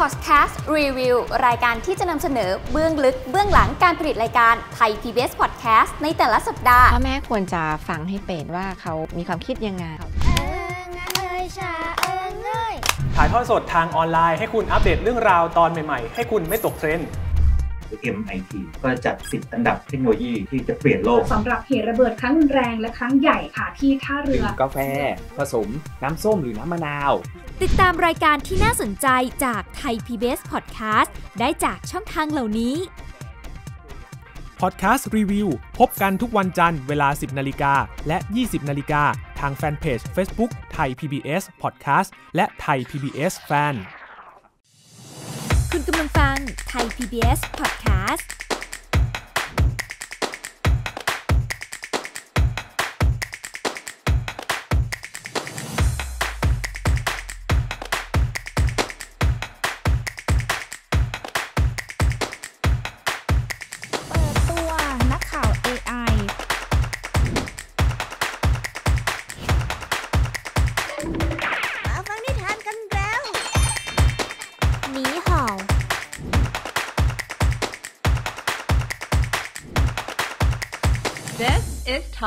พอดแคสต์รีวิวรายการที่จะนำเสนอเบื้องลึกเบื้องหลังการผลิตรายการ ไทย PBS Podcast ในแต่ละสัปดาห์พ่อแม่ควรจะฟังให้เป็นว่าเขามีความคิดยังไงถ่ายทอดสดทางออนไลน์ให้คุณอัปเดตเรื่องราวตอนใหม่ๆ ให้คุณไม่ตกเทรนด์รือ MIT ก็จัด10อันดับเทคโนโลยีที่จะเปลี่ยนโลกสำหรับเหตุระเบิดครั้งแรงและครั้งใหญ่ค่ะที่ท่าเรือ กาแฟ ผสม น้ำส้มหรือน้ำมะนาว ติดตามรายการที่น่าสนใจจากไทย PBS Podcast ได้จากช่องทางเหล่านี้พอดแคสต์รีวิวพบกันทุกวันจันทร์เวลา 10 นาฬิกาและ 20 นาฬิกาทางแฟนเพจ Facebook ไทย PBS Podcast และไทย PBS Fan คุณกำลังฟังไทย PBS Podcast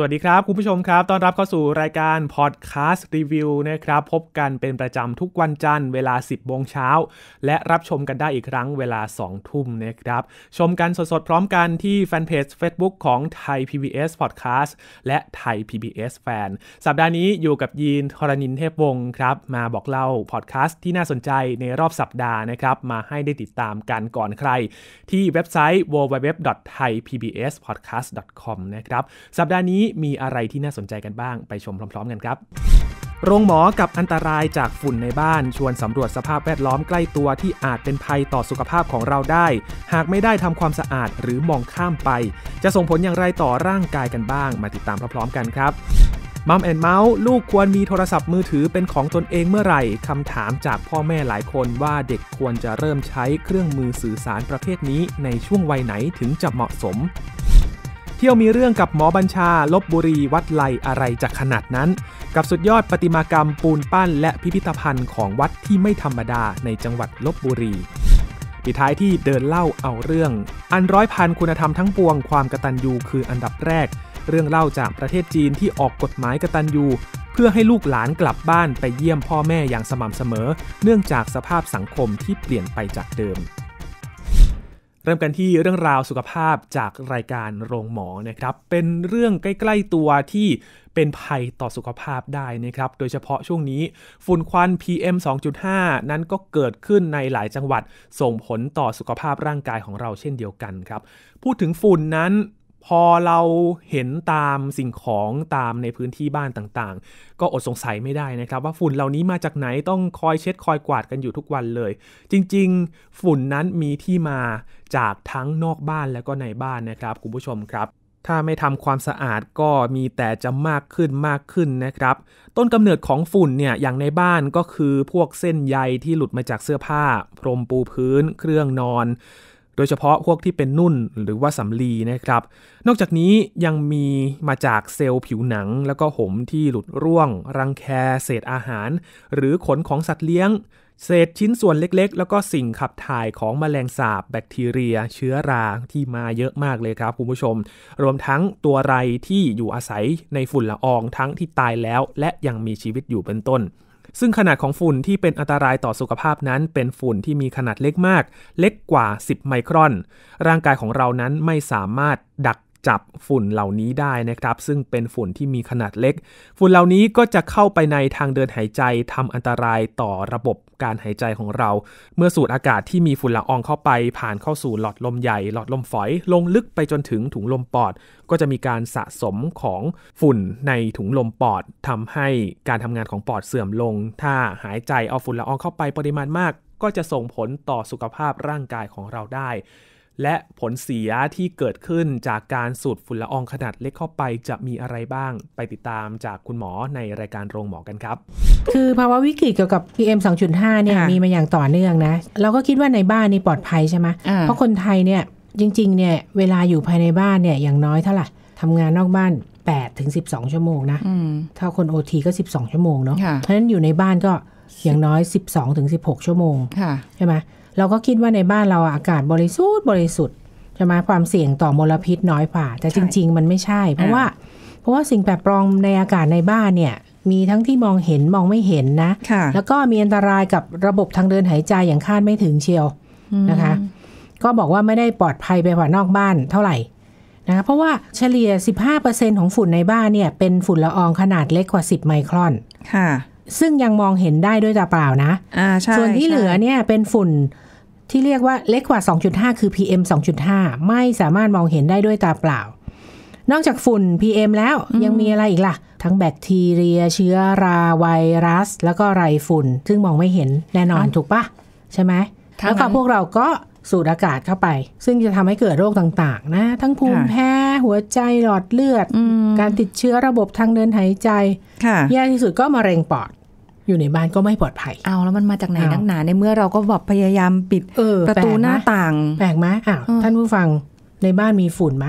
สวัสดีครับ คุณผู้ชมครับต้อนรับเข้าสู่รายการ พอดแคสต์ รีวิวนะครับพบกันเป็นประจำ ทุกวันจันทร์เวลา 10โมงเช้า และรับชมกันได้อีกครั้งเวลา 2 ทุ่มนะครับชมกันสดๆ พร้อมกันที่แฟนเพจ Facebook ของไทย PBS Podcast และไทย PBS Fan สัปดาห์นี้อยู่กับยีนทรณินเทพวงศ์ครับมาบอกเล่าพอดแคสต์ที่น่าสนใจในรอบสัปดาห์นะครับมาให้ได้ติดตามกันก่อนใคร ที่เว็บไซต์ www.thaipbspodcast.com นะครับสัปดาห์นี้มีอะไรที่น่าสนใจกันบ้างไปชมพร้อมๆกันครับ โรงหมอกับอันตรายจากฝุ่นในบ้าน ชวนสำรวจสภาพแวดล้อมใกล้ตัวที่อาจเป็นภัยต่อสุขภาพของเราได้ หากไม่ได้ทำความสะอาดหรือมองข้ามไป จะส่งผลอย่างไรต่อร่างกายกันบ้าง มาติดตามพร้อมๆกันครับ มัมแอนเมาส์ลูกควรมีโทรศัพท์มือถือเป็นของตนเองเมื่อไหร่คำถามจากพ่อแม่หลายคนว่าเด็กควรจะเริ่มใช้เครื่องมือสื่อสารประเภทนี้ในช่วงวัยไหนถึงจะเหมาะสมเที่ยวมีเรื่องกับหมอบัญชาลบบุรีวัดไหลอะไรจากขนาดนั้น กับสุดยอดประติมากรรมปูนปั้นและพิพิธภัณฑ์ของวัดที่ไม่ธรรมดาในจังหวัดลบบุรีปิดท้ายที่เดินเล่าเอาเรื่อง อันร้อยพันคุณธรรมทั้งปวงความกตัญญูคืออันดับแรก เรื่องเล่าจากประเทศจีนที่ออกกฎหมายกตัญญูเพื่อให้ลูกหลานกลับบ้านไปเยี่ยมพ่อแม่อย่างสม่ำเสมอ เนื่องจากสภาพสังคมที่เปลี่ยนไปจากเดิมเริ่มกันที่เรื่องราวสุขภาพจากรายการโรงหมอนะครับเป็นเรื่องใกล้ ๆตัวที่เป็นภัยต่อสุขภาพได้นะครับโดยเฉพาะช่วงนี้ฝุ่นควัน PM 2.5 นั้นก็เกิดขึ้นในหลายจังหวัด ส่งผลต่อสุขภาพร่างกายของเราเช่นเดียวกันครับ พูดถึงฝุ่นนั้นพอเราเห็นตามสิ่งของตามในพื้นที่บ้านต่างๆ ก็อดสงสัยไม่ได้นะครับ ว่าฝุ่นเหล่านี้มาจากไหนต้องคอยเช็ดคอยกวาดกันอยู่ทุกวันเลย จริงๆ ฝุ่นนั้นมีที่มาจากทั้งนอกบ้านและก็ในบ้านนะครับคุณผู้ชมครับ ถ้าไม่ทำความสะอาดก็มีแต่จะมากขึ้นมากขึ้นนะครับ ต้นกำเนิดของฝุ่นเนี่ยอย่างในบ้านก็คือพวกเส้นใยที่หลุดมาจากเสื้อผ้า พรมปูพื้นเครื่องนอนโดยเฉพาะพวกที่เป็นนุ่นหรือว่าสำลีนะครับ นอกจากนี้ยังมีมาจากเซลล์ผิวหนัง แล้วก็หมที่หลุดร่วง รังแคเศษอาหาร หรือขนของสัตว์เลี้ยง เศษชิ้นส่วนเล็กๆ แล้วก็สิ่งขับถ่ายของมแมลงสาบแบคทีเรีย เชื้อราที่มาเยอะมากเลยครับคุณผู้ชม รวมทั้งตัวไรที่อยู่อาศัยในฝุ่นละอองทั้งที่ตายแล้ว และยังมีชีวิตอยู่เป็นต้นซึ่งขนาดของฝุ่นที่เป็นอันตรายต่อสุขภาพนั้นเป็นฝุ่นที่มีขนาดเล็กมาก เล็กกว่า 10 ไมครอน ร่างกายของเรานั้นไม่สามารถดักจับฝุ่นเหล่านี้ได้นะครับ ซึ่งเป็นฝุ่นที่มีขนาดเล็ก ฝุ่นเหล่านี้ก็จะเข้าไปในทางเดินหายใจทำอันตรายต่อระบบการหายใจของเรา เมื่อสูดอากาศที่มีฝุ่นละอองเข้าไป ผ่านเข้าสู่หลอดลมใหญ่ หลอดลมฝอยลงลึกไปจนถึงถุงลมปอด ก็จะมีการสะสมของฝุ่นในถุงลมปอด ทำให้การทำงานของปอดเสื่อมลง ถ้าหายใจเอาฝุ่นละอองเข้าไปปริมาณมาก ก็จะส่งผลต่อสุขภาพร่างกายของเราได้และผลเสียที่เกิดขึ้นจากการสูดฝุ่นละอองขนาดเล็กเข้าไปจะมีอะไรบ้างไปติดตามจากคุณหมอในรายการโรงหมอกันครับ คือภาวะวิกฤตเกี่ยวกับ PM 2.5เนี่ยมีมาอย่างต่อเนื่องนะ เราก็คิดว่าในบ้านนี่ปลอดภัยใช่ไหมเพราะคนไทยเนี่ยจริงๆเนี่ยเวลาอยู่ภายในบ้านเนี่ยอย่างน้อยเท่าไหร่ทำงานนอกบ้าน8ถึง12 ชั่วโมงนะถ้าคนโอทีก็12ชั่วโมงเนาะเพราะฉะนั้นอยู่ในบ้านก็อย่างน้อย12ถึง16ชั่วโมงใช่ไหมเราก็คิดว่าในบ้านเราอากาศบริสุทธิ์ บริสุทธิ์ใช่ไหมความเสี่ยงต่อมลพิษน้อยกว่า แต่จริง ๆ มันไม่ใช่ เพราะว่า เพราะว่าสิ่งแปลกปลอมในอากาศในบ้านเนี่ย มีทั้งที่มองเห็นมองไม่เห็นนะะแล้วก็มีอันตรายกับระบบทางเดินหายใจอย่างคาดไม่ถึงเชียวนะคะ ก็บอกว่าไม่ได้ปลอดภัยไปกว่านอกบ้านเท่าไหร่นะเพราะว่าเฉลี่ย 15%ของฝุ่นในบ้านเนี่ยเป็นฝุ่นละอองขนาดเล็กกว่า 10 ไมครอนค่ะ ซึ่งยังมองเห็นได้ด้วยตาเปล่านะอ่าใช่ส่วนที่เหลือเนี่ยเป็นฝุ่นที่เรียกว่าเล็กกว่า 2.5 คือ PM 2.5 ไม่สามารถมองเห็นได้ด้วยตาเปล่า นอกจากฝุ่น PM แล้ว ยังมีอะไรอีกล่ะ ทั้งแบคทีเรียเชื้อราไวรัส แล้วก็ไรฝุ่น ซึ่งมองไม่เห็นแน่นอน ถูกปะใช่ไหม แล้วก็พวกเราก็สูดอากาศเข้าไป ซึ่งจะทำให้เกิดโรคต่างๆ นะ ทั้งภูมิแพ้ หัวใจหลอดเลือด การติดเชื้อระบบทางเดินหายใจแย่ที่สุดก็มะเร็งปอดอยู่ในบ้านก็ไม่ปลอดภัยเอา แล้วมันมาจากไหนนักหนา ในเมื่อเราก็แบบพยายามปิดประตูหน้าต่าง แปลกไหมอ้าวท่านผู้ฟังในบ้านมีฝุ่นไหม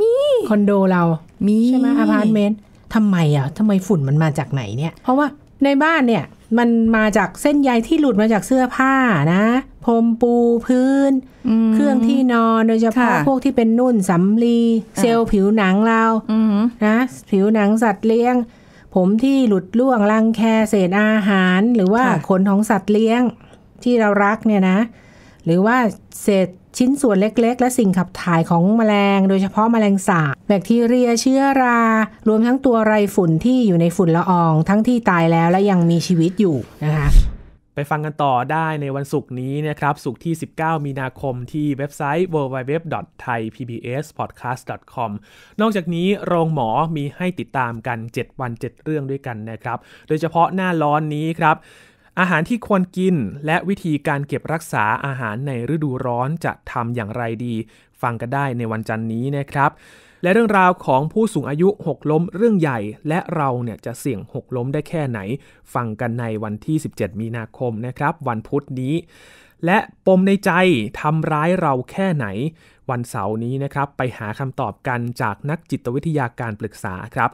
มี คอนโดเรา มี ใช่ไหมอพาร์ตเมนต์ทำไมอ่ะทำไมฝุ่นมันมาจากไหนเนี่ย เพราะว่าในบ้านเนี่ย มันมาจากเส้นใยที่หลุดมาจากเสื้อผ้านะพรมปูพื้นเครื่องที่นอนโดยเฉพาะพวกที่เป็นนุ่นสำลีเซลล์ผิวหนังเรา นะผิวหนังสัตว์เลี้ยงผมที่หลุดล่วงรังแคเศษอาหาร หรือว่าขนของสัตว์เลี้ยงที่เรารักเนี่ยนะ หรือว่าเศษชิ้นส่วนเล็กๆ และสิ่งขับถ่ายของแมลงโดยเฉพาะแมลงสาบแบคทีเรียเชื้อรา รวมทั้งตัวไรฝุ่นที่อยู่ในฝุ่นละออง ทั้งที่ตายแล้วและยังมีชีวิตอยู่นะคะไปฟังกันต่อได้ในวันศุกร์นี้นะครับศุกร์ที่ 19 มีนาคมที่เว็บไซต์ www.thaipbspodcast.com นอกจากนี้โรงหมอมีให้ติดตามกัน 7 วัน 7 เรื่องด้วยกันนะครับ โดยเฉพาะหน้าร้อนนี้ครับ อาหารที่ควรกิน และวิธีการเก็บรักษาอาหารในฤดูร้อนจะทำอย่างไรดีฟังกันได้ในวันจันนี้นะครับ และเรื่องราวของผู้สูงอายุหกล้มเรื่องใหญ่ และเราเนี่ยจะเสี่ยงหกล้มได้แค่ไหนฟังกันในวันที่ 17 มีนาคมนะครับ วันพุธนี้ และปมในใจทำร้ายเราแค่ไหน วันเสาร์นี้นะครับไปหาคำตอบกันจากนักจิตวิทยาการปรึกษาครับ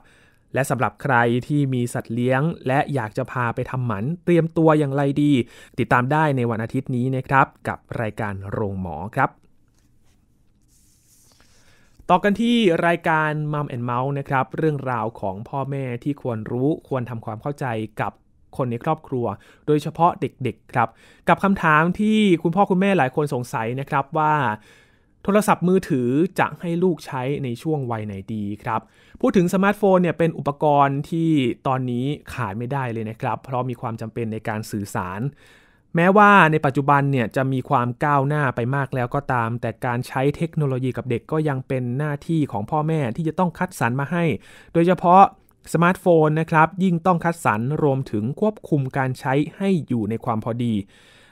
และสำหรับใครที่มีสัตว์เลี้ยงและอยากจะพาไปทำหมัน เตรียมตัวอย่างไรดี ติดตามได้ในวันอาทิตย์นี้นะครับ กับรายการโรงหมอครับต่อกันที่รายการมัมแอนเมาส์นะครับเรื่องราวของพ่อแม่ที่ควรรู้ควรทำความเข้าใจกับคนในครอบครัว โดยเฉพาะเด็กๆครับ กับคำถามที่คุณพ่อคุณแม่หลายคนสงสัยนะครับว่า โทรศัพท์มือถือจะให้ลูกใช้ในช่วงวัยไหนดีครับ พูดถึงสมาร์ทโฟนเนี่ยเป็นอุปกรณ์ที่ตอนนี้ขาดไม่ได้เลยนะครับ เพราะมีความจำเป็นในการสื่อสารแม้ว่าในปัจจุบันเนี่ยจะมีความก้าวหน้าไปมากแล้วก็ตาม แต่การใช้เทคโนโลยีกับเด็กก็ยังเป็นหน้าที่ของพ่อแม่ที่จะต้องคัดสรรมาให้ โดยเฉพาะสมาร์ทโฟนนะครับ ยิ่งต้องคัดสรร รวมถึงควบคุมการใช้ให้อยู่ในความพอดี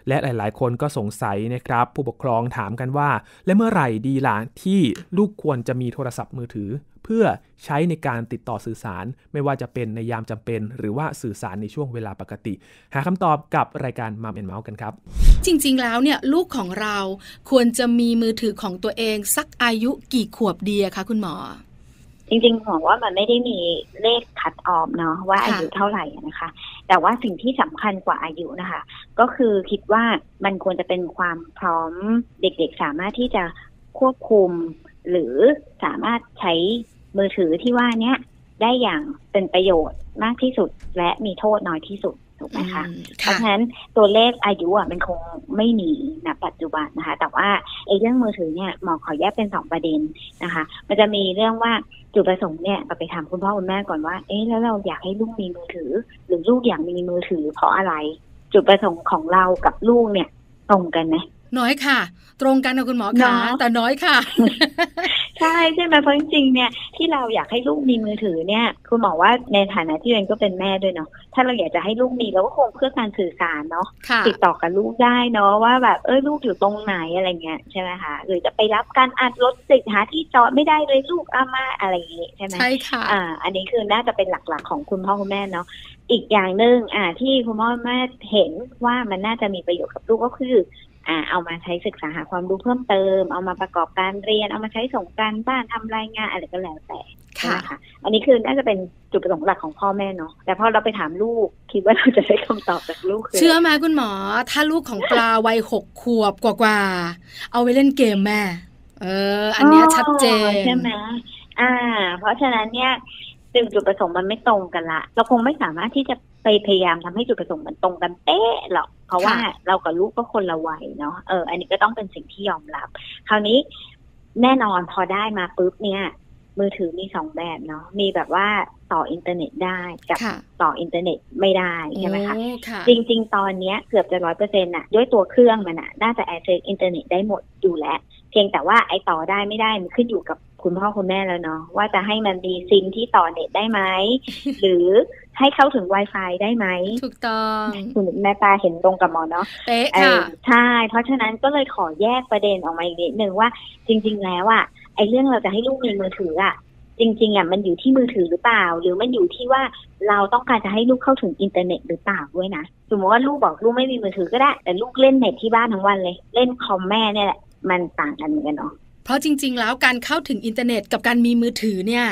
และหลายๆ คนก็สงสัยนะครับผู้ปกครองถามกันว่า และเมื่อไหร่ดีล่ะที่ลูกควรจะมีโทรศัพท์มือถือเพื่อใช้ในการติดต่อสื่อสารไม่ว่าจะเป็นในยามจำเป็น หรือว่าสื่อสารในช่วงเวลาปกติ หาคำตอบกับรายการมามแอนเมาส์กันครับ จริง ๆ แล้วเนี่ยลูกของเราควรจะมีมือถือของตัวเองสักอายุกี่ขวบดีคะคุณหมอ จริงๆหมอว่ามันไม่ได้มีเลขคัดออมเนาะว่าอายุเท่าไหร่นะคะ แต่ว่าสิ่งที่สำคัญกว่าอายุนะคะ ก็คือคิดว่ามันควรจะเป็นความพร้อมเด็กๆ สามารถที่จะควบคุม หรือสามารถใช้มือถือที่ว่าเนี้ยได้อย่างเป็นประโยชน์มากที่สุดและมีโทษน้อยที่สุดถูกไหมคะเพราะฉะนั้นตัวเลขอายุอ่ะมันคงไม่มีณปัจจุบันนะคะ แต่ว่าไอ้เรื่องมือถือเนี่ยหมอขอแยกเป็นสองประเด็นนะคะ มันจะมีเรื่องว่าจุดประสงค์เนี่ยเราไปถามคุณพ่อคุณแม่ก่อนว่า เอ๊ะแล้วเราอยากให้ลูกมีมือถือ หรือลูกอยากมีมือถือเพราะอะไร จุดประสงค์ของเรากับลูกเนี่ยตรงกันไหมน้อยค่ะ ตรงกันนะคุณหมอคะแต่น้อยค่ะใช่ใช่ไหมเพราะจริงๆ เนี่ยที่เราอยากให้ลูกมีมือถือเนี่ย คุณหมอว่าในฐานะที่เรนก็เป็นแม่ด้วยเนาะถ้าเราอยากจะให้ลูกมีเราก็คงเพื่อการสื่อสารเนาะติดต่อกับลูกได้เนาะว่าแบบเอ้ยลูกอยู่ตรงไหนอะไรเงี้ยใช่ไหมคะหรือจะไปรับการอัดรถติดหาที่จอดไม่ได้เลยลูกอามาอะไรอย่างงี้ใช่ไหมใช่ค่ะ อ่า อันนี้คือน่าจะเป็นหลักๆ ของคุณพ่อคุณแม่เนาะอีกอย่างหนึ่งอ่า ที่คุณพ่อแม่เห็นว่ามันน่าจะมีประโยชน์กับลูกก็คือเอามาใช้ศึกษาหาความรู้เพิ่มเติมเอามาประกอบการเรียน เอามาใช้ส่งการบ้านทำรายงาน อะไรก็แล้วแต่ ค่ะคะอันนี้คือน่าจะเป็นจุดประสงค์หลักของพ่อแม่เนาะแต่พอเราไปถามลูก คิดว่าเราจะได้คำตอบจากลูกเชื่อมาคุณหมอถ้าลูกของปลาวัยหกขวบกว่าาเอาไปเล่นเกมแม่ เออ อันนี้ชัดเจนใช่ไหมอ่า เพราะฉะนั้นเนี่ยึ่งจุดประสงค์มันไม่ตรงกันละ เราคงไม่สามารถที่จะไปพยายามทำให้จุดประสงค์มันตรงกันเป๊ะหรอก เพราะว่าเรากับลูกก็คนละวัยเนาะ เออ อันนี้ก็ต้องเป็นสิ่งที่ยอมรับ คราวนี้แน่นอนพอได้มาปุ๊บเนี่ย มือถือมีสองแบบเนาะ มีแบบว่าต่ออินเทอร์เน็ตได้กับต่ออินเทอร์เน็ตไม่ได้ใช่ไหมคะ จริง ๆ ตอนเนี้ยเกือบจะร้อยเปอร์เซ็นต์อะด้วยตัวเครื่องมันอะน่าจะแอร์เซตอินเทอร์เน็ตได้หมดอยู่แล้ว เพียงแต่ว่าไอต่อได้ไม่ได้มันขึ้นอยู่กับคุณพ่อคุณแม่แล้วเนาะว่าจะให้มันมีซิมที่ต่อเน็ตได้ไหมหรือให้เข้าถึง Wi-Fi ได้ไหมถูกต้องคุณแม่ตาเห็นตรงกับหมอเนาะเป๊ะค่ะใช่ เพราะฉะนั้นก็เลยขอแยกประเด็นออกมาอีกนิดนึงว่าจริง ๆแล้วอะไอ้เรื่องเราจะให้ลูกมีมือถืออะจริง ๆอ่ะมันอยู่ที่มือถือหรือเปล่า หรือมันอยู่ที่ว่าเราต้องการจะให้ลูกเข้าถึงอินเทอร์เน็ตหรือเปล่าด้วยนะสมมติว่าลูกบอกลูกไม่มีมือถือก็ได้แต่ลูกเล่นเน็ตที่บ้านทั้งวันเลย เล่นคอมแม่เนี่ยแหละมันต่างกันเหมือนกันเนาะเพราะจริงๆแล้วการเข้าถึงอินเทอร์เน็ตกับการมีมือถือเนี่ย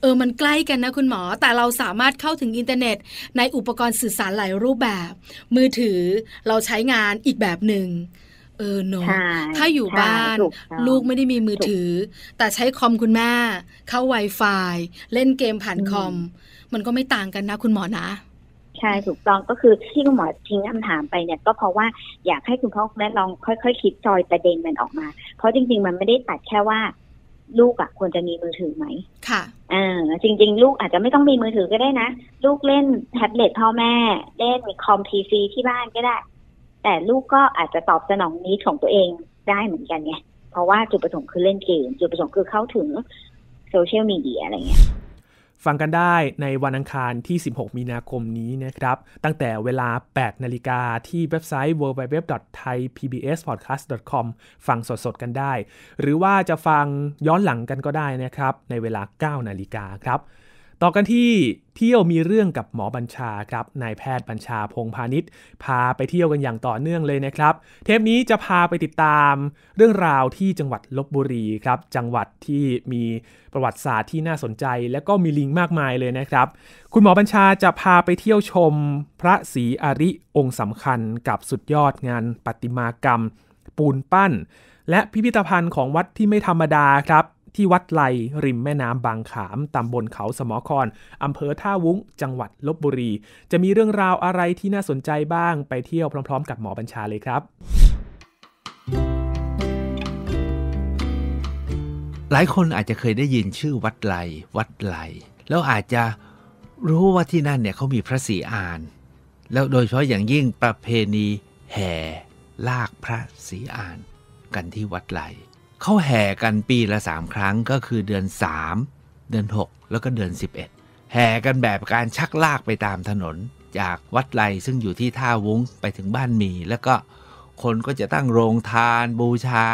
เออ มันใกล้กันนะ คุณหมอแต่เราสามารถเข้าถึงอินเทอร์เน็ตในอุปกรณ์สื่อสารหลายรูปแบบ มือถือเราใช้งานอีกแบบหนึ่งเออเนาะถ้าอยู่บ้าน ลูกไม่ได้มีมือถือ แต่ใช้คอมคุณแม่เข้า Wi-Fi เล่นเกมผ่านคอม มันก็ไม่ต่างกันนะ คุณหมอนะใช่ถูกต้องก็คือที่คุณหมอทิ้งคำถามไปเนี่ยก็เพราะว่าอยากให้คุณพ่อคุณแม่ลองค่อยๆคคิดจอยประเด็นมันออกมา เพราะจริง ๆ มันไม่ได้ตัดแค่ว่า ลูกอะควรจะมีมือถือไหมค่ะอ่าจริง ๆ ลูกอาจจะไม่ต้องมีมือถือก็ได้นะลูกเล่นแท็บเล็ตพ่อแม่เล่นคอมพีซีที่บ้านก็ได้ แต่ลูกก็อาจจะตอบสนองนี้ของตัวเองได้เหมือนกันไงเพราะว่าจุดประสงค์คือเล่นเกมจุดประสงค์คือเข้าถึงโซเชียลมีเดียอะไรเงี้ยฟังกันได้ในวันอังคารที่ 16 มีนาคมนี้นะครับ ตั้งแต่เวลา 8 นาฬิกา ที่เว็บไซต์ www.thaipbspodcast.com ฟังสดๆกันได้ หรือว่าจะฟังย้อนหลังกันก็ได้นะครับในเวลา 9 นาฬิกาครับต่อกันที่เที่ยวมีเรื่องกับหมอบัญชาครับนายแพทย์บัญชาพงพาณิชย์พาไปเที่ยวกันอย่างต่อเนื่องเลยนะครับ เทปนี้จะพาไปติดตามเรื่องราวที่จังหวัดลบบุรีครับจังหวัดที่มีประวัติศาสตร์ที่น่าสนใจ และก็มีลิงมากมายเลยนะครับ คุณหมอบัญชาจะพาไปเที่ยวชมพระศรีอริองค์สำคัญกับสุดยอดงานปฏิมากรรมปูนปั้น และพิพิธภัณฑ์ของวัดที่ไม่ธรรมดาครับที่วัดไลริมแม่น้ำบางขามตำบลเขาสมอคอนอำเภอท่าวุ้ง จังหวัดลบบุรี จะมีเรื่องราวอะไรที่น่าสนใจบ้าง ไปเที่ยวพร้อมๆ กับหมอบัญชาเลยครับ หลายคนอาจจะเคยได้ยินชื่อวัดไลวัดไลแล้วอาจจะรู้ว่าที่นั่นเนี่ยเขามีพระศรีอานแล้วโดยเฉพาะอย่างยิ่งประเพณี แห่ลากพระศรีอานกันที่วัดไลเขาแห่กันปีละสามครั้งก็คือเดือนสามเดือนหกแล้วก็เดือนสิบเอ็ดแห่กันแบบการชักลากไปตามถนนจากวัดไรซึ่งอยู่ที่ท่าวุ้งไปถึงบ้านมี แล้วก็คนก็จะตั้งโรงทานบูชา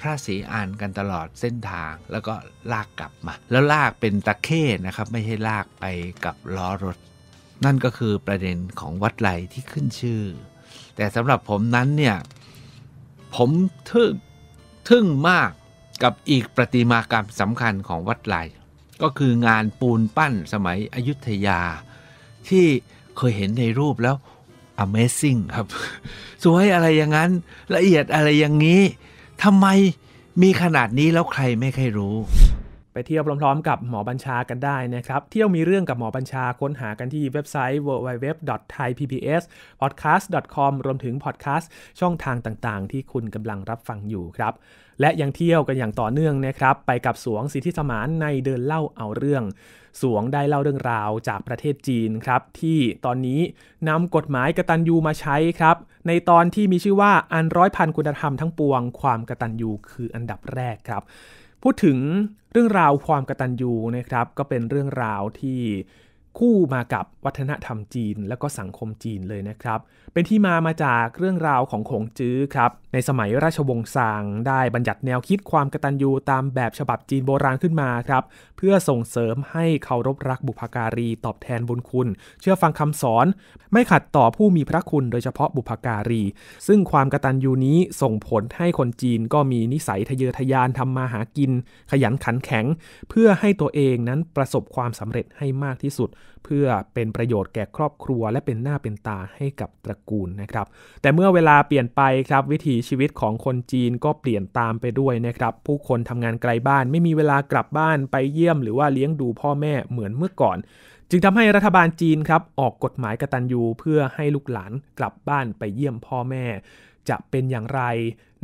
พระศรีอ่านกันตลอดเส้นทางแล้วก็ลากกลับมา แล้วลากเป็นตะเข้นะครับไม่ใช่ลากไปกับล้อรถ นั่นก็คือประเด็นของวัดไรที่ขึ้นชื่อ แต่สำหรับผมนั้นเนี่ยผมทึ่งทึ่งมากกับอีกประติมากรรมสำคัญของวัดไหลก็คืองานปูนปั้นสมัยอยุธยา ที่เคยเห็นในรูปแล้ว Amazing ครับ สวยอะไรอย่างนั้นละเอียดอะไรอย่างนี้ทำไมมีขนาดนี้แล้วใครไม่เคยรู้ไปเที่ยวพร้อมๆ กับหมอบัญชากันได้นะครับ เที่ยวมีเรื่องกับหมอบัญชาค้นหากันที่เว็บไซต์ www.thaipbspodcast.com รวมถึงพอดแคสต์ช่องทางต่าง ๆ ที่คุณกำลังรับฟังอยู่ครับ และยังเที่ยวกันอย่างต่อเนื่องนะครับ ไปกับสวงสิทธิสมานในเดินเล่าเอาเรื่อง สวงได้เล่าเรื่องราวจากประเทศจีนครับที่ตอนนี้นำกฎหมายกตัญญูมาใช้ครับ ในตอนที่มีชื่อว่าอันร้อยพันคุณธรรมทั้งปวงความกตัญญูคืออันดับแรกครับพูดถึงเรื่องราวความกตัญญูนะครับ ก็เป็นเรื่องราวที่คู่มากับวัฒนธรรมจีนและก็สังคมจีนเลยนะครับ เป็นที่มามาจากเรื่องราวของขงจื้อครับในสมัยราชวงศ์ซางได้บัญญัติแนวคิดความกตัญญูตามแบบฉบับจีนโบราณขึ้นมาครับเพื่อส่งเสริมให้เคารพรักบุพการีตอบแทนบุญคุณ เชื่อฟังคำสอน ไม่ขัดต่อผู้มีพระคุณโดยเฉพาะบุพการี ซึ่งความกตัญญูนี้ส่งผลให้คนจีนก็มีนิสัยทะเยอทะยานทำมาหากินขยันขันแข็ง เพื่อให้ตัวเองนั้นประสบความสำเร็จให้มากที่สุดเพื่อเป็นประโยชน์แก่ครอบครัว และเป็นหน้าเป็นตาให้กับตระกูลนะครับ แต่เมื่อเวลาเปลี่ยนไปครับ วิถีชีวิตของคนจีนก็เปลี่ยนตามไปด้วยนะครับ ผู้คนทำงานไกลบ้านไม่มีเวลากลับบ้านไปเยี่ยมหรือว่าเลี้ยงดูพ่อแม่เหมือนเมื่อก่อน จึงทำให้รัฐบาลจีนครับออกกฎหมายกตัญญู เพื่อให้ลูกหลานกลับบ้านไปเยี่ยมพ่อแม่ จะเป็นอย่างไร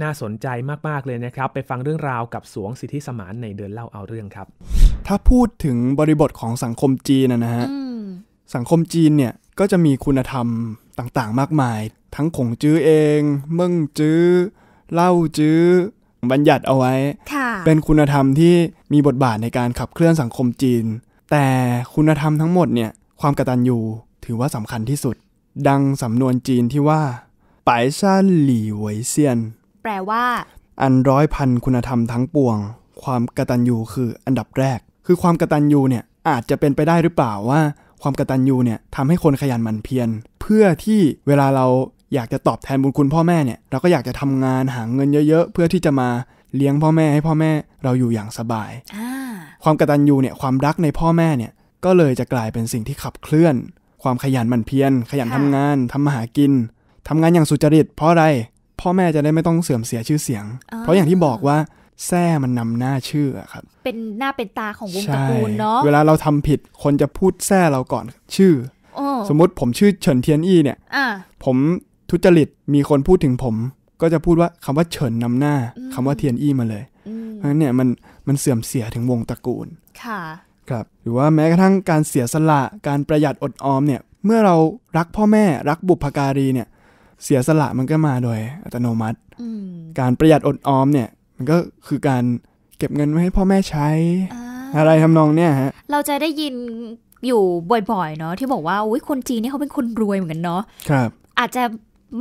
น่าสนใจมากๆเลยนะครับ ไปฟังเรื่องราวกับสวงสิทธิสมานในเดินเล่าเอาเรื่องครับถ้าพูดถึงบริบทของสังคมจีนนะฮะสังคมจีนเนี่ย ก็จะมีคุณธรรมต่างๆ มากมาย ทั้งขงจื้อเองเมึ่งจื้อ เล่าจื้อ บัญญัติเอาไว้ เป็นคุณธรรมที่มีบทบาทในการขับเคลื่อนสังคมจีน แต่คุณธรรมทั้งหมดเนี่ย ความกตัญญู ถือว่าสำคัญที่สุด ดังสำนวนจีนที่ว่าปายชานหลี่เวยเซียน แปลว่า อันร้อยพัน คุณธรรมทั้งปวง ความกตัญญูคืออันดับแรก คือความกตัญญูเนี่ยอาจจะเป็นไปได้หรือเปล่าว่าความกระตันยูเนี่ยทำให้คนขยันหมั่นเพียรเพื่อที่เวลาเราอยากจะตอบแทนบุญคุณพ่อแม่เนี่ยเราก็อยากจะทำงานหาเงินเยอะ ๆ เพื่อที่จะมาเลี้ยงพ่อแม่ให้พ่อแม่เราอยู่อย่างสบาย ความกระตันยูเนี่ยความรักในพ่อแม่เนี่ย ก็เลยจะกลายเป็นสิ่งที่ขับเคลื่อน ความขยันหมั่นเพียรขยันทำงานทำมาหากิน ทำงานอย่างสุจริตเพราะอะไรพ่อแม่จะได้ไม่ต้องเสื่อมเสียชื่อเสียง เพราะอย่างที่บอกว่าแท้มันนำหน้าชื่อครับ เป็นหน้าเป็นตาของวงตระกูลเนาะ เวลาเราทำผิดคนจะพูดแท้เราก่อน ชื่อสมมติผมชื่อเฉินเทียนอี้เนี่ย ผมทุจริตมีคนพูดถึงผมก็จะพูดว่าคำว่าเฉินนำหน้าคำว่าเทียนอี้มาเลย เพราะนั้นเนี่ยมันมันเสื่อมเสียถึงวงตระกูล ค่ะ ครับ หรือว่าแม้กระทั่งการเสียสละการประหยัดอดออมเนี่ยเมื่อเรารักพ่อแม่รักบุพการีเนี่ย เสียสละมันก็มาโดยอัตโนมัติ การประหยัดอดออมเนี่ยันก็คือการเก็บเงินไว้ให้พ่อแม่ใช้ อะไรทำนองเนี้ยฮะ เราจะได้ยินอยู่บ่อย ๆ เนาะที่บอกว่าอุ้ยคนจีนนี่เขาเป็นคนรวยเหมือนกันเนาะ ครับ อาจจะ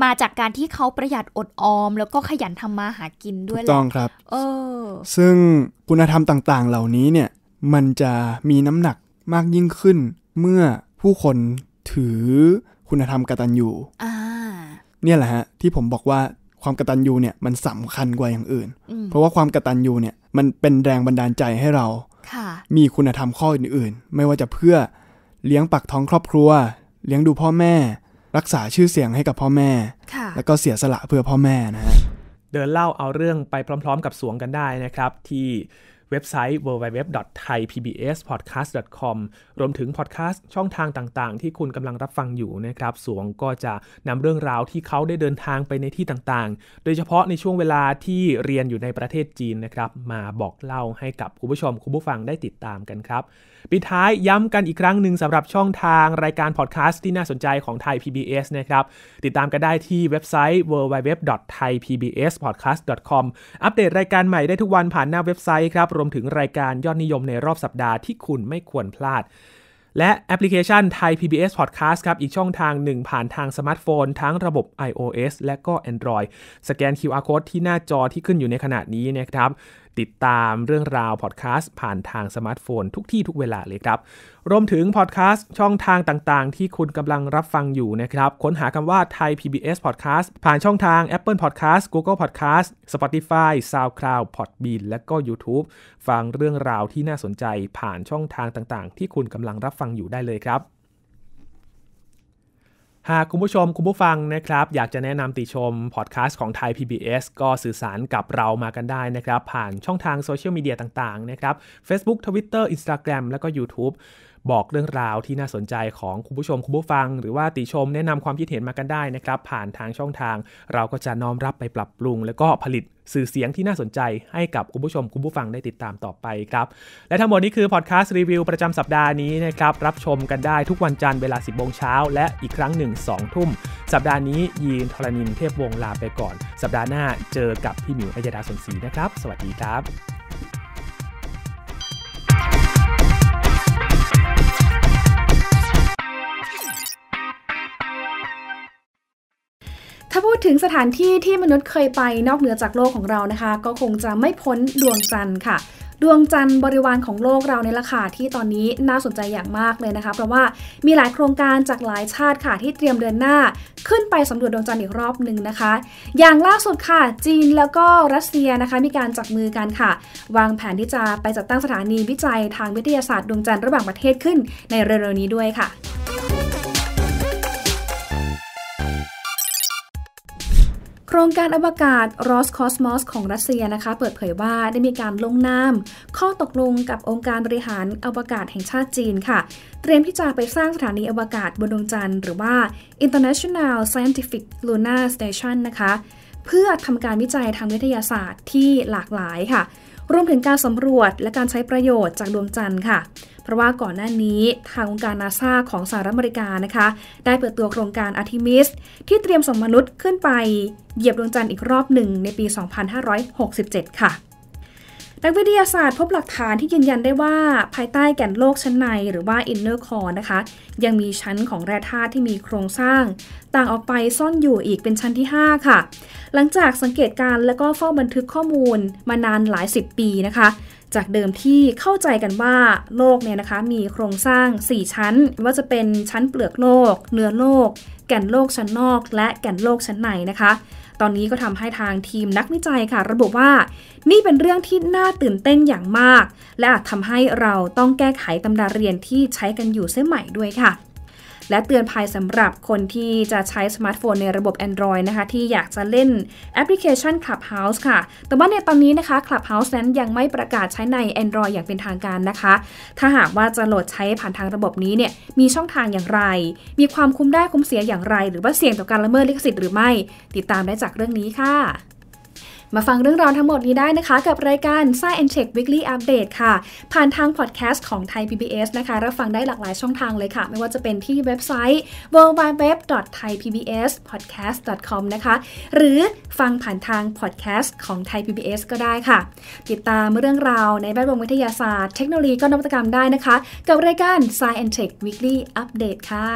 มาจากการที่เขาประหยัดอดออม แล้วก็ขยันทำมาหากินด้วยแหละต้องครับ เออ ซึ่งคุณธรรมต่างๆ เหล่านี้เนี่ย มันจะมีน้ำหนักมากยิ่งขึ้น เมื่อผู้คนถือคุณธรรมกตัญญูอ่าเนี่ยแหละฮะที่ผมบอกว่าความกระตันยูเนี่ยมันสำคัญกว่าอย่างอื่น เพราะว่าความกระตันยูเนี่ยมันเป็นแรงบันดาลใจให้เรา มีคุณธรรมข้ออื่นๆ ไม่ว่าจะเพื่อเลี้ยงปักท้องครอบครัว เลี้ยงดูพ่อแม่ รักษาชื่อเสียงให้กับพ่อแม่ แล้วก็เสียสละเพื่อพ่อแม่นะฮะเดินเล่าเอาเรื่องไปพร้อม ๆ กับสวงกันได้นะครับที่เว็บไซต์ www.thaipbspodcast.com รวมถึงพอดแคสต์ช่องทางต่างๆ ที่คุณกำลังรับฟังอยู่นะครับสวงก็จะนำเรื่องราวที่เขาได้เดินทางไปในที่ต่างๆ โดยเฉพาะในช่วงเวลาที่เรียนอยู่ในประเทศจีนนะครับมาบอกเล่าให้กับคุณผู้ชมคุณผู้ฟังได้ติดตามกันครับปิดท้ายย้ำกันอีกครั้งหนึ่งสำหรับช่องทางรายการพอดแคสต์ที่น่าสนใจของไทย PBS นะครับติดตามกันได้ที่เว็บไซต์ www.thaipbspodcast.com อัปเดตรายการใหม่ได้ทุกวันผ่านหน้าเว็บไซต์ครับวมถึงรายการยอดนิยมในรอบสัปดาห์ที่คุณไม่ควรพลาด และแอปพลิเคชันไทย PBS Podcast ครับอีกช่องทางหนึ่งผ่านทางสมาร์ทโฟนทั้งระบบ iOS และก็ Android สแกน QR Code ที่หน้าจอที่ขึ้นอยู่ในขณะนี้นะครับติดตามเรื่องราวพอดแคสต์ผ่านทางสมาร์ทโฟนทุกที่ทุกเวลาเลยครับ รวมถึงพอดแคสต์ช่องทางต่างๆ ที่คุณกำลังรับฟังอยู่นะครับ ค้นหาคำว่าไทย PBS Podcast ผ่านช่องทาง Apple Podcast Google Podcast Spotify SoundCloud Podbean และก็ YouTube ฟังเรื่องราวที่น่าสนใจผ่านช่องทางต่างๆ ที่คุณกำลังรับฟังอยู่ได้เลยครับหากคุณผู้ชมคุณผู้ฟังนะครับ อยากจะแนะนำติชมพอดแคสต์ของไทย PBS ก็สื่อสารกับเรามากันได้นะครับ ผ่านช่องทางโซเชียลมีเดียต่างๆ นะครับ Facebook Twitter Instagram แล้วก็ YouTube บอกเรื่องราวที่น่าสนใจของคุณผู้ชมคุณผู้ฟัง หรือว่าติชมแนะนำความคิดเห็นมากันได้นะครับผ่านทางช่องทางเราก็จะน้อมรับไปปรับปรุง แล้วก็ผลิตสื่อเสียงที่น่าสนใจให้กับคุณผู้ชมคุณผู้ฟังได้ติดตามต่อไปครับ และทั้งหมดนี้คือพอดแคสต์รีวิวประจำสัปดาห์นี้นะครับรับชมกันได้ทุกวันจันทร์เวลา 10โมงเช้าและอีกครั้งหนึ่ง2ทุ่มสัปดาห์นี้ยีนทรณินเทพวงลาไปก่อน สัปดาห์หน้าเจอกับพี่หมิวอัยดาสนศรีนะครับสวัสดีครับถึงสถานที่ที่มนุษย์เคยไปนอกเหนือจากโลกของเรานะคะ ก็คงจะไม่พ้นดวงจันทร์ค่ะ ดวงจันทร์บริวารของโลกเราในราคาที่ตอนนี้น่าสนใจอย่างมากเลยนะคะเพราะว่ามีหลายโครงการจากหลายชาติค่ะที่เตรียมเดินหน้า ขึ้นไปสำรวจดวงจันทร์อีกรอบหนึ่งนะคะ อย่างล่าสุดค่ะจีนแล้วก็รัสเซียนะคะ มีการจับมือกันค่ะ วางแผนที่จะไปจัดตั้งสถานีวิจัยทางวิทยาศาสตร์ดวงจันทร์ระหว่างประเทศขึ้นในเร็วๆนี้ด้วยค่ะครงการอวกาศรอสคอสมอสของรัสเซียนะคะ เปิดเผยว่าได้มีการลงนามข้อตกลงกับองค์การบริหารอวกาศแห่งชาติจีนค่ะ เตรียมที่จะไปสร้างสถานีอวกาศบนดวงจันทร์หรือว่า International Scientific Lunar Station นะคะ เพื่อทำการวิจัยทางวิทยาศาสตร์ที่หลากหลายค่ะรวมถึงการสำรวจและการใช้ประโยชน์จากดวงจันทร์ค่ะเพราะว่าก่อนหน้านี้ทางองค์การนาซาของสหรัฐอเมริกานะคะ ได้เปิดตัวโครงการอาร์ทิมิสที่เตรียมส่งมนุษย์ขึ้นไปเหยียบดวงจันทร์อีกรอบหนึ่ง ในปี 2567 ค่ะนักวิทยาศาสตร์พบหลักฐานที่ยืนยันได้ว่าภายใต้แก่นโลกชั้นในหรือว่า inner core นะคะ ยังมีชั้นของแร่ธาตุที่มีโครงสร้าง ต่างออกไปซ่อนอยู่อีกเป็นชั้นที่ 5 ค่ะ หลังจากสังเกตการและก็เฝ้าบันทึกข้อมูล มานานหลาย10ปีนะคะจากเดิมที่เข้าใจกันว่าโลกเนี่ยนะคะ มีโครงสร้าง 4 ชั้น ว่าจะเป็นชั้นเปลือกโลก เนื้อโลก แก่นโลกชั้นนอก และแก่นโลกชั้นในนะคะ ตอนนี้ก็ทำให้ทางทีมนักวิจัยค่ะ ระบุว่านี่เป็นเรื่องที่น่าตื่นเต้นอย่างมาก และอาจทำให้เราต้องแก้ไขตำราเรียนที่ใช้กันอยู่เส้นใหม่ด้วยค่ะและเตือนภัยสำหรับคนที่จะใช้สมาร์ทโฟนในระบบ Android นะคะ ที่อยากจะเล่นแอปพลิเคชัน Clubhouse ค่ะแต่ว่าในตอนนี้นะคะ Clubhouse นั้นยังไม่ประกาศใช้ใน Android อย่างเป็นทางการนะคะ ถ้าหากว่าจะโหลดใช้ผ่านทางระบบนี้เนี่ยมีช่องทางอย่างไร มีความคุ้มได้คุ้มเสียอย่างไร หรือว่าเสี่ยงต่อการละเมิดลิขสิทธิ์หรือไม่ ติดตามได้จากเรื่องนี้ค่ะมาฟังเรื่องราวทั้งหมดนี้ได้นะคะ กับรายการ s ซ e n c e Check Weekly Update ค่ะ ผ่านทางพอดแคสต์ของไทย PBS นะคะ รับฟังได้หลากหลายช่องทางเลยค่ะ ไม่ว่าจะเป็นที่เว็บไซต์ www.thaipbspodcast.com นะคะ หรือฟังผ่านทางพอดแคสต์ของไทย PBS ก็ได้ค่ะ ติดตามเรื่องราวในแวดวงวิทยาศาสตร์ เทคโนโลยีก็นวัตกรรมได้นะคะ กับรายการ s ซ e n c e Check Weekly Update ค่ะ